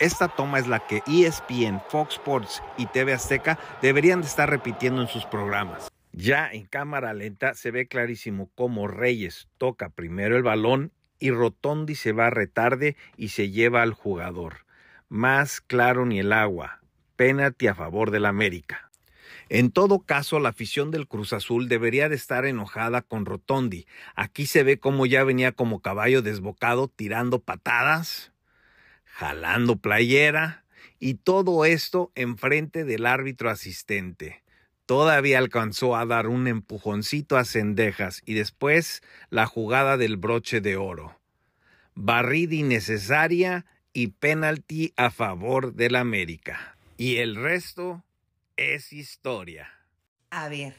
Esta toma es la que ESPN, Fox Sports y TV Azteca deberían de estar repitiendo en sus programas. Ya en cámara lenta se ve clarísimo cómo Reyes toca primero el balón y Rotondi se va retarde y se lleva al jugador. Más claro ni el agua. Penalti a favor del América. En todo caso, la afición del Cruz Azul debería de estar enojada con Rotondi. Aquí se ve cómo ya venía como caballo desbocado tirando patadas, jalando playera y todo esto enfrente del árbitro asistente. Todavía alcanzó a dar un empujoncito a Cendejas y después la jugada del broche de oro. Barrida innecesaria y penalti a favor del América. Y el resto es historia. A ver,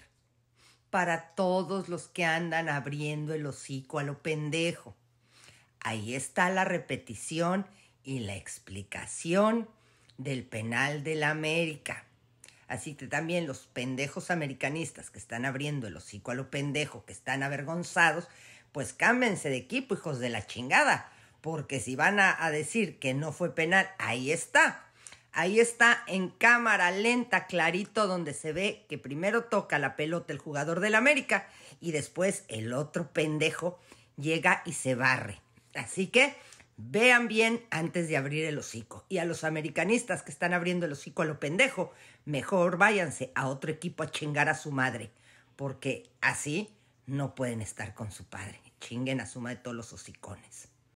para todos los que andan abriendo el hocico a lo pendejo. Ahí está la repetición y la explicación del penal de la América. Así que también los pendejos americanistas que están abriendo el hocico a lo pendejo, que están avergonzados, pues cámbense de equipo, hijos de la chingada. Porque si van a, decir que no fue penal, ahí está. Ahí está en cámara lenta, clarito, donde se ve que primero toca la pelota el jugador del América y después el otro pendejo llega y se barre. Así que Vean bien antes de abrir el hocico. Y a los americanistas que están abriendo el hocico a lo pendejo, mejor váyanse a otro equipo a chingar a su madre, porque así no pueden estar con su padre. Chinguen a su madre todos los hocicones.